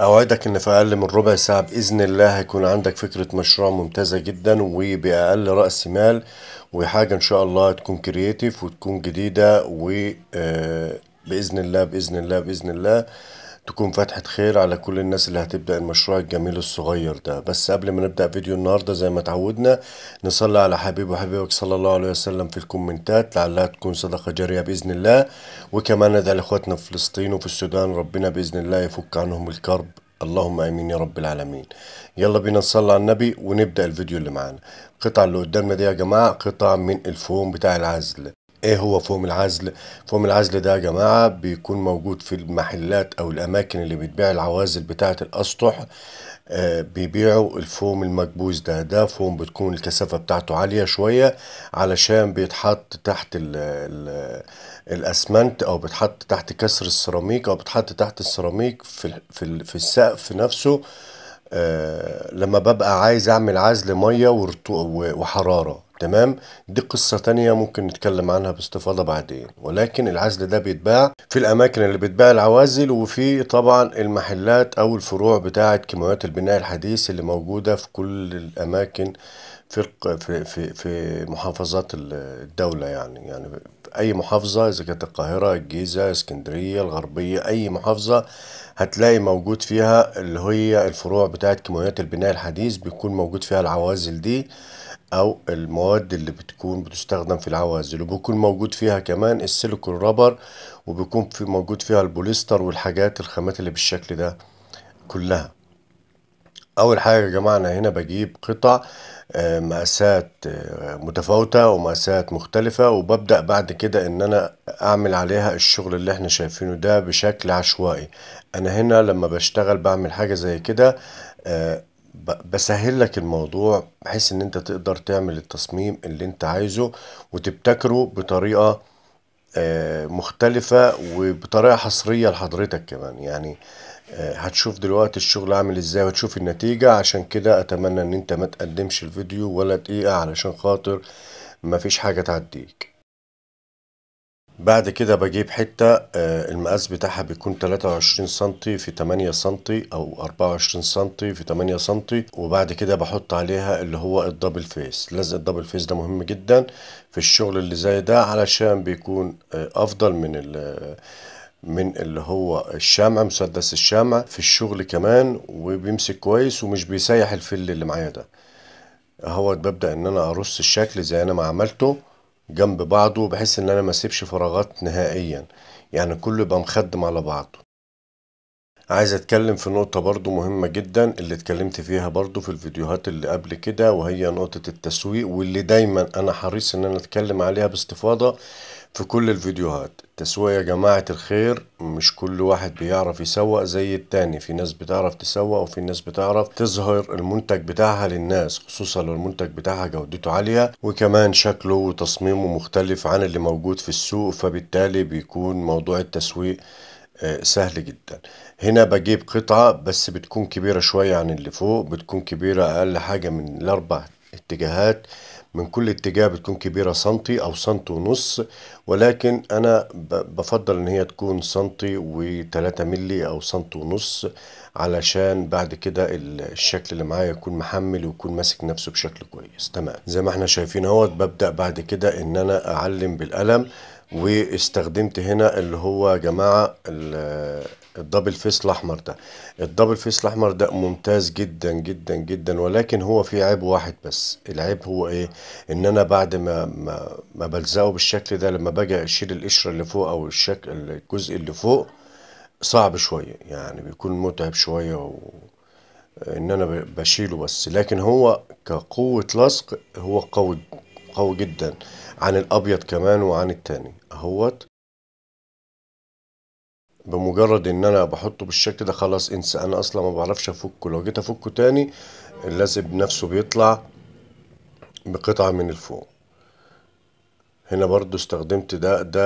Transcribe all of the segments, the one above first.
أوعدك إن في أقل من ربع ساعة بإذن الله هيكون عندك فكرة مشروع ممتازة جدا وبأقل رأس مال وحاجة إن شاء الله تكون كرييتيف وتكون جديدة و آه، بإذن الله بإذن الله بإذن الله تكون فتحة خير على كل الناس اللي هتبدأ المشروع الجميل الصغير ده بس قبل ما نبدأ فيديو النهاردة زي ما تعودنا نصلي على حبيب وحبيبك صلى الله عليه وسلم في الكومنتات لعلها تكون صدقة جارية بإذن الله وكمان ندعي لإخواتنا في فلسطين وفي السودان ربنا بإذن الله يفك عنهم الكرب اللهم امين يا رب العالمين يلا بينا نصلي على النبي ونبدا الفيديو اللي معانا القطعه اللي قدامنا دي يا جماعه قطعه من الفوم بتاع العزل ايه هو فوم العزل فوم العزل ده يا جماعه بيكون موجود في المحلات او الاماكن اللي بتبيع العوازل بتاعه الاسطح آه بيبيعوا الفوم المكبوس ده ده فوم بتكون الكثافة بتاعته عالية شوية علشان بيتحط تحت الـ الـ الأسمنت أو بيتحط تحت كسر السيراميك أو بيتحط تحت السيراميك في, في, في السقف نفسه آه لما ببقى عايز أعمل عزل مية وحرارة تمام دي قصة تانية ممكن نتكلم عنها باستفاضة بعدين ولكن العزل ده بيتباع في الأماكن اللي بتباع العوازل وفي طبعا المحلات أو الفروع بتاعة كيماويات البناء الحديث اللي موجودة في كل الأماكن في في في, في محافظات الدولة يعني يعني أي محافظة إذا كانت القاهرة الجيزة اسكندرية الغربية أي محافظة هتلاقي موجود فيها اللي هي الفروع بتاعة كيماويات البناء الحديث بيكون موجود فيها العوازل دي او المواد اللي بتكون بتستخدم في العوازل وبيكون موجود فيها كمان السيليكون رابر وبيكون في موجود فيها البوليستر والحاجات الخامات اللي بالشكل ده كلها اول حاجه يا جماعه انا هنا بجيب قطع آه، مقاسات آه، متفاوته ومقاسات مختلفه وببدا بعد كده ان انا اعمل عليها الشغل اللي احنا شايفينه ده بشكل عشوائي انا هنا لما بشتغل بعمل حاجه زي كده آه، بسهل لك الموضوع بحيث ان انت تقدر تعمل التصميم اللي انت عايزه وتبتكره بطريقة آه، مختلفة وبطريقة حصرية لحضرتك كمان يعني آه، هتشوف دلوقتي الشغل عامل ازاي وتشوف النتيجة عشان كده اتمنى ان انت ما تقدمش الفيديو ولا دقيقة علشان خاطر مفيش حاجة تعديك بعد كده بجيب حتة آه، المقاس بتاعها بيكون 23 سنتي في 8 سنتي أو 24 سنتي في 8 سنتي وبعد كده بحط عليها اللي هو الدبل فيس لزق الدبل فيس ده مهم جدا في الشغل اللي زي ده علشان بيكون آه، أفضل من ال من اللي هو الشمع مسدس الشمع في الشغل كمان وبيمسك كويس ومش بيسيح الفل اللي معايا ده هو ببدأ ان انا ارص الشكل زي انا ما عملته جنب بعضه بحيث ان انا ما اسيبش فراغات نهائيا يعني كله يبقى مخدم على بعضه عايز اتكلم في نقطة برضو مهمة جدا اللي اتكلمت فيها برضو في الفيديوهات اللي قبل كده وهي نقطة التسويق واللي دايما انا حريص ان انا اتكلم عليها باستفاضة في كل الفيديوهات التسويق يا جماعة الخير مش كل واحد بيعرف يسوق زي التاني في ناس بتعرف تسوق وفي ناس بتعرف تظهر المنتج بتاعها للناس خصوصا لو المنتج بتاعها جودته عالية وكمان شكله وتصميمه مختلف عن اللي موجود في السوق فبالتالي بيكون موضوع التسويق آه، سهل جدا هنا بجيب قطعة بس بتكون كبيرة شوية عن اللي فوق بتكون كبيرة أقل حاجة من الأربع اتجاهات من كل اتجاه بتكون كبيرة سنتي أو سنتي ونص ولكن أنا بفضل إن هي تكون سنتي وتلاتة ملي أو سنتي ونص علشان بعد كده الشكل اللي معايا يكون محمل ويكون ماسك نفسه بشكل كويس تمام زي ما احنا شايفين اهوت ببدأ بعد كده إن أنا أعلم بالقلم واستخدمت هنا اللي هو يا جماعة الدبل فيس الاحمر ده الدبل فيس الاحمر ده ممتاز جدا جدا جدا ولكن هو في عيب واحد بس العيب هو ايه ان انا بعد ما ما, ما بلزقه بالشكل ده لما باجي اشيل القشره اللي فوق او الشكل الجزء اللي فوق صعب شويه يعني بيكون متعب شويه و... ان انا بشيله بس لكن هو كقوه لصق هو قوي قوي جدا عن الابيض كمان وعن التاني اهوت بمجرد ان انا بحطه بالشكل ده خلاص انسى انا اصلا ما بعرفش افكه لو جيت افكه تاني اللازب نفسه بيطلع بقطعة من الفوق هنا برضو استخدمت ده ده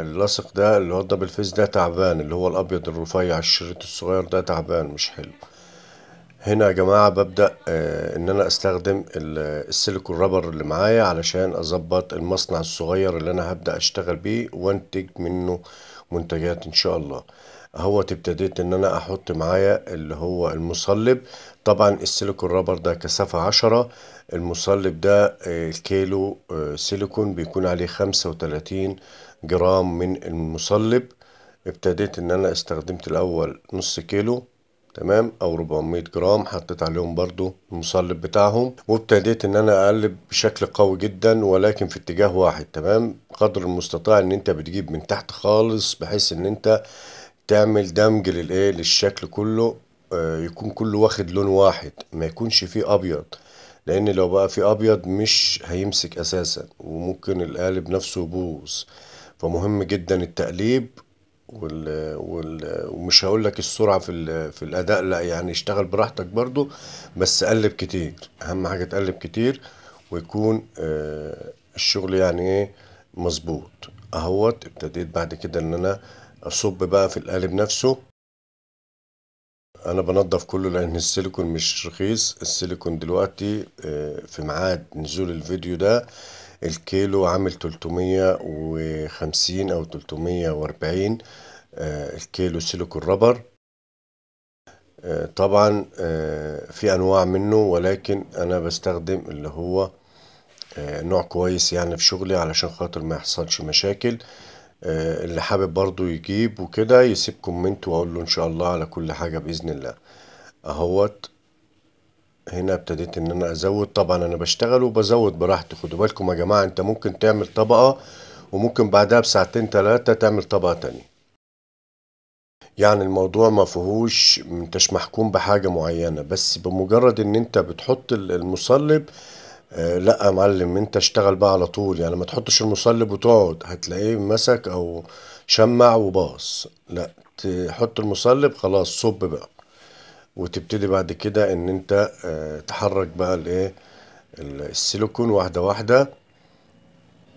اللاصق ده اللي هو الدبل فيس ده تعبان اللي هو الابيض الرفيع الشريط الصغير ده تعبان مش حلو هنا يا جماعة ببدأ آه ان انا استخدم السيليكون رابر اللي معايا علشان اظبط المصنع الصغير اللي انا هبدأ اشتغل بيه وانتج منه منتجات ان شاء الله اهوت ابتديت ان انا احط معايا اللي هو المصلب طبعا السيليكون رابر ده كثافة عشرة المصلب ده آه، الكيلو آه، سيليكون بيكون عليه خمسة وتلاتين جرام من المصلب ابتديت ان انا استخدمت الاول نص كيلو تمام او 400 جرام حطيت عليهم برضو المصلب بتاعهم وابتديت ان انا اقلب بشكل قوي جدا ولكن في اتجاه واحد تمام قدر المستطاع ان انت بتجيب من تحت خالص بحيث ان انت تعمل دمج للايه للشكل كله آه، يكون كله واخد لون واحد ما يكونش فيه ابيض لان لو بقى فيه ابيض مش هيمسك اساسا وممكن القالب نفسه يبوظ فمهم جدا التقليب وال وال ومش هقول لك السرعه في في الاداء لا يعني اشتغل براحتك برضو بس قلب كتير اهم حاجه تقلب كتير ويكون آه الشغل يعني ايه مظبوط اهوت ابتديت بعد كده ان انا اصب بقى في القالب نفسه انا بنضف كله لان السيليكون مش رخيص السيليكون دلوقتي آه، في ميعاد نزول الفيديو ده الكيلو عامل 350 أو 340 آه، الكيلو سيليكون رابر آه، طبعا آه، في أنواع منه ولكن أنا بستخدم اللي هو نوع كويس يعني في شغلي علشان خاطر ما يحصلش مشاكل اللي حابب برضو يجيب وكده يسيب كومنت واقول له ان شاء الله على كل حاجة بإذن الله اهوت هنا ابتديت ان انا ازود طبعا انا بشتغل وبزود براحتي خدوا بالكم يا جماعه انت ممكن تعمل طبقه وممكن بعدها بساعتين ثلاثه تعمل طبقه تانية يعني الموضوع ما فيهوش انتش محكوم بحاجه معينه بس بمجرد ان انت بتحط المصلب آه، لا يا معلم انت اشتغل بقى على طول يعني ما تحطش المصلب وتقعد هتلاقيه مسك او شمع وباص لا تحط المصلب خلاص صب بقى وتبتدي بعد كده ان انت آه، تحرك بقى الايه السيليكون واحده واحده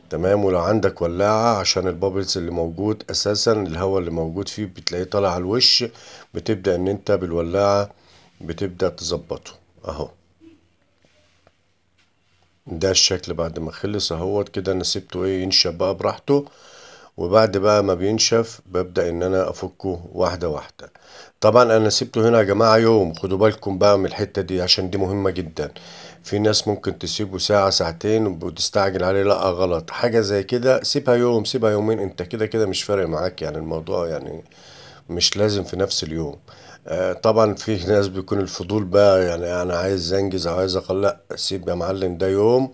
تمام ولو عندك ولاعة عشان البابلز اللي موجود اساسا الهواء اللي موجود فيه بتلاقيه طالع على الوش بتبدأ ان انت بالولاعة بتبدأ تظبطه اهو ده الشكل بعد ما خلص اهوت كده انا سبته ايه ينشف بقى براحته وبعد بقى ما بينشف ببدأ ان انا افكه واحدة واحدة طبعا انا سبته هنا يا جماعة يوم خدوا بالكم بقى من الحتة دي عشان دي مهمة جدا في ناس ممكن تسيبه ساعة ساعتين وتستعجل عليه لا غلط حاجة زي كده سيبها يوم سيبها يومين انت كده كده مش فارق معاك يعني الموضوع يعني مش لازم في نفس اليوم آه، طبعا في ناس بيكون الفضول بقى يعني انا عايز انجز او عايز اقلق سيب يا معلم ده يوم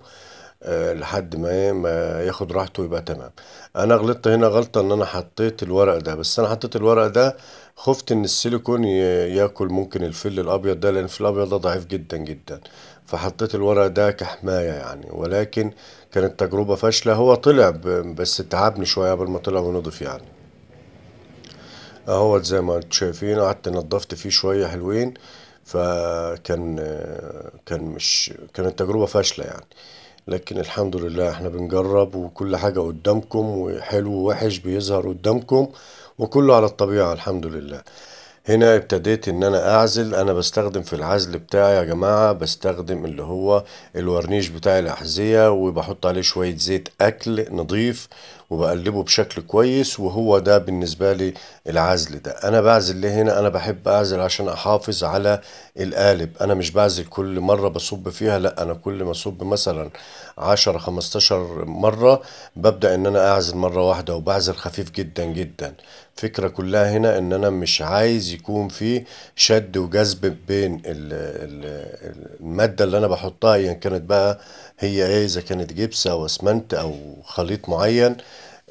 آه، لحد ما ما ياخد راحته ويبقى تمام انا غلطت هنا غلطه ان انا حطيت الورق ده بس انا حطيت الورق ده خفت ان السيليكون ياكل ممكن الفل الابيض ده لان الفل الابيض ده ضعيف جدا جدا فحطيت الورق ده كحمايه يعني ولكن كانت تجربه فاشله هو طلع بس تعبني شويه قبل ما طلع ونضف يعني اهوت زي ما انتم شايفين قعدت نضفت فيه شويه حلوين فكان كان مش كانت تجربه فاشله يعني لكن الحمد لله احنا بنجرب وكل حاجة قدامكم وحلو ووحش بيظهر قدامكم وكله على الطبيعة الحمد لله هنا ابتديت ان انا اعزل انا بستخدم في العزل بتاعي يا جماعة بستخدم اللي هو الورنيش بتاع الاحذية وبحط عليه شوية زيت اكل نضيف وبقلبه بشكل كويس وهو ده بالنسبة لي العزل ده أنا بعزل ليه هنا أنا بحب أعزل عشان أحافظ على القالب أنا مش بعزل كل مرة بصب فيها لا أنا كل ما أصب مثلا 10 15 مرة ببدأ إن أنا أعزل مرة واحدة وبعزل خفيف جدا جدا الفكرة كلها هنا إن أنا مش عايز يكون في شد وجذب بين المادة اللي أنا بحطها أيا يعني كانت بقى هي ايه اذا كانت جبس او اسمنت او خليط معين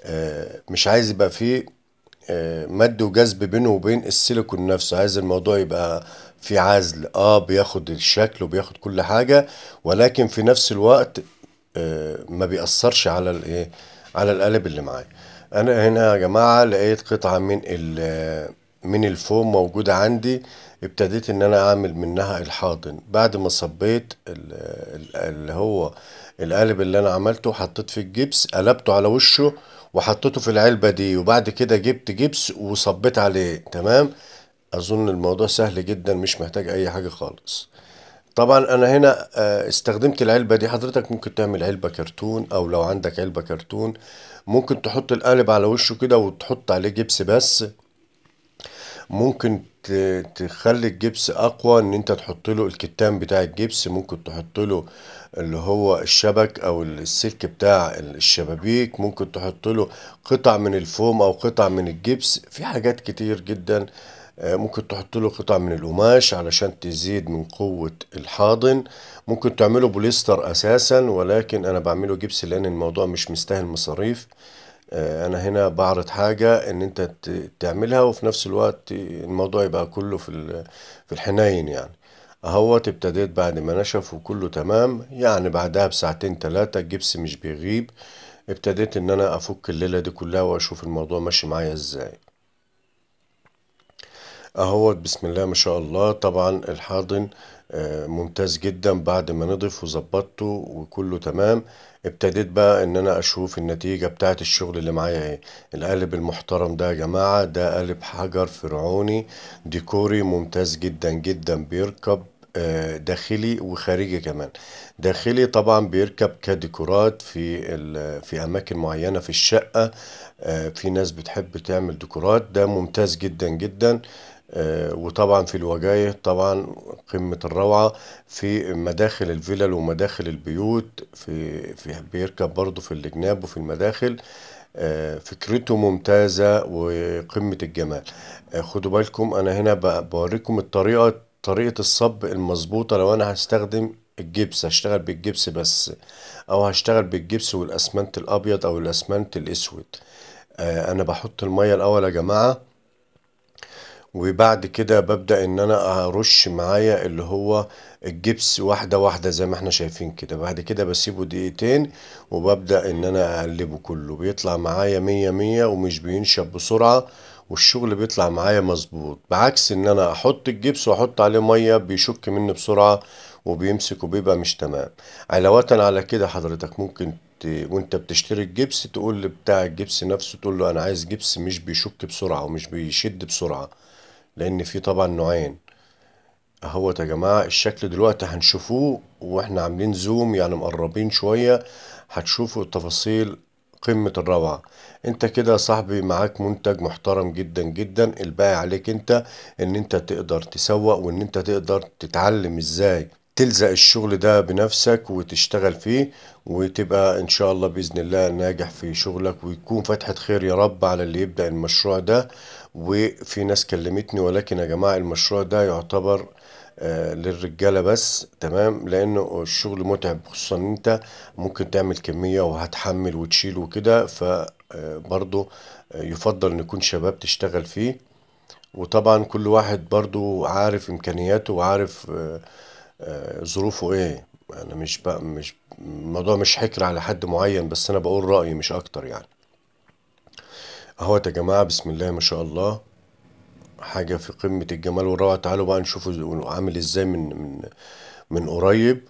آه، مش عايز يبقى فيه آه، مد وجذب بينه وبين السيليكون نفسه عايز الموضوع يبقى في عزل اه بياخد الشكل وبياخد كل حاجة ولكن في نفس الوقت آه، ما بيأثرش على الايه على القالب اللي معايا انا هنا يا جماعة لقيت قطعة من ال من الفوم موجودة عندي ابتديت ان انا اعمل منها الحاضن بعد ما صبيت اللي هو القالب اللي انا عملته حطيت في الجبس قلبته على وشه وحطيته في العلبة دي وبعد كده جبت جبس وصبيت عليه تمام اظن الموضوع سهل جدا مش محتاج اي حاجة خالص طبعا انا هنا آه، استخدمت العلبة دي حضرتك ممكن تعمل علبة كرتون او لو عندك علبة كرتون ممكن تحط القالب على وشه كده وتحط عليه جبس بس ممكن تخلي الجبس اقوى ان انت تحط له الكتان بتاع الجبس ممكن تحط له اللي هو الشبك او السلك بتاع الشبابيك ممكن تحط له قطع من الفوم او قطع من الجبس في حاجات كتير جدا آه، ممكن تحط له قطع من القماش علشان تزيد من قوة الحاضن ممكن تعمله بوليستر اساسا ولكن انا بعمله جبس لان الموضوع مش مستاهل مصاريف آه، انا هنا بعرض حاجه ان انت تعملها وفي نفس الوقت الموضوع يبقى كله في في الحنين يعني اهوت ابتديت بعد ما نشف وكله تمام يعني بعدها بساعتين تلاتة الجبس مش بيغيب ابتديت ان انا افك الليله دي كلها واشوف الموضوع ماشي معايا ازاي اهوت بسم الله ما شاء الله طبعا الحاضن آه، ممتاز جدا بعد ما نضف وظبطته وكله تمام ابتديت بقى ان انا اشوف النتيجة بتاعت الشغل اللي معايا ايه القالب المحترم ده يا جماعة ده قالب حجر فرعوني ديكوري ممتاز جدا جدا بيركب آه، داخلي وخارجي كمان داخلي طبعا بيركب كديكورات في في اماكن معينه في الشقه آه، في ناس بتحب تعمل ديكورات ده ممتاز جدا جدا آه، وطبعا في الوجايه طبعا قمه الروعه في مداخل الفلل ومداخل البيوت في في بيركب برضه في الجناب وفي المداخل آه، فكرته ممتازه وقمه الجمال آه، خدوا بالكم انا هنا بوريكم الطريقه طريقه الصب المظبوطه لو انا هستخدم الجبس هشتغل بالجبس بس او هشتغل بالجبس والاسمنت الابيض او الاسمنت الاسود انا بحط الميه الاول يا جماعه وبعد كده ببدأ ان انا ارش معايا اللي هو الجبس واحدة واحدة زي ما احنا شايفين كده بعد كده بسيبه دقيقتين وببدأ ان انا اقلبه كله بيطلع معايا مية مية ومش بينشف بسرعة والشغل بيطلع معايا مظبوط بعكس ان انا احط الجبس واحط عليه مية بيشك مني بسرعة وبيمسك وبيبقى مش تمام علاوة على كده حضرتك ممكن وانت بتشتري الجبس تقول بتاع الجبس نفسه تقول له انا عايز جبس مش بيشك بسرعة ومش بيشد بسرعة لان في طبعا نوعين اهو يا جماعه الشكل دلوقتي هنشوفوه واحنا عاملين زوم يعني مقربين شويه هتشوفوا التفاصيل قمة الروعة انت كده يا صاحبي معاك منتج محترم جدا جدا الباقي عليك انت ان انت تقدر تسوق وان انت تقدر تتعلم ازاي تلزق الشغل ده بنفسك وتشتغل فيه وتبقى ان شاء الله باذن الله ناجح في شغلك ويكون فتحة خير يا رب على اللي يبدأ المشروع ده وفي ناس كلمتني ولكن يا جماعة المشروع ده يعتبر آه، للرجاله بس تمام لانه الشغل متعب خصوصا ان انت ممكن تعمل كميه وهتحمل وتشيل وكده فبرضه آه، آه، يفضل ان يكون شباب تشتغل فيه وطبعا كل واحد برضه عارف امكانياته وعارف ظروفه ايه انا مش بقى مش الموضوع مش حكر على حد معين بس انا بقول رايي مش اكتر يعني اهوت يا جماعة بسم الله ما شاء الله حاجة في قمة الجمال والروعة تعالوا بقى نشوفه عامل ازاي من من من قريب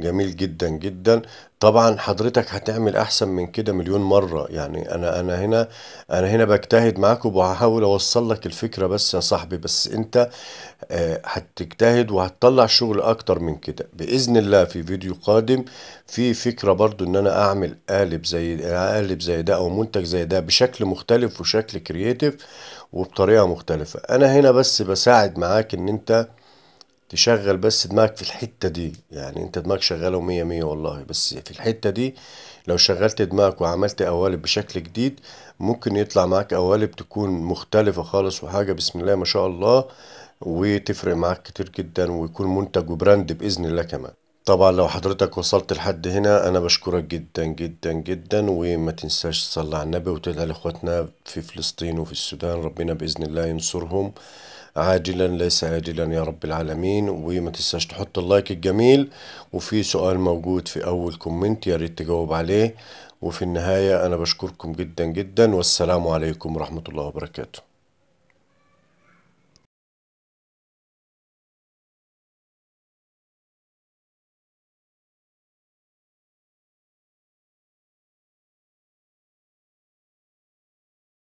جميل جدا جدا طبعا حضرتك هتعمل احسن من كده مليون مرة يعني انا انا هنا انا هنا بجتهد معاك وبحاول اوصل لك الفكرة بس يا صاحبي بس انت آه، هتجتهد وهتطلع شغل اكتر من كده باذن الله في فيديو قادم في فكرة برضو ان انا اعمل قالب زي قالب زي ده او منتج زي ده بشكل مختلف وشكل كرييتيف وبطريقة مختلفة انا هنا بس بساعد معاك ان انت تشغل بس دماغك في الحتة دي يعني انت دماغك شغاله مية مية والله بس في الحتة دي لو شغلت دماغك وعملت قوالب بشكل جديد ممكن يطلع معاك قوالب تكون مختلفة خالص وحاجة بسم الله ما شاء الله وتفرق معاك كتير جدا ويكون منتج وبراند بإذن الله كمان طبعا لو حضرتك وصلت لحد هنا انا بشكرك جدا جدا جدا وما تنساش تصلي على النبي وتدعي لاخواتنا في فلسطين وفي السودان ربنا باذن الله ينصرهم عاجلا ليس آجلا يا رب العالمين وما تنساش تحط اللايك الجميل وفي سؤال موجود في أول كومنت يا ريت تجاوب عليه وفي النهاية أنا بشكركم جدا جدا والسلام عليكم ورحمة الله وبركاته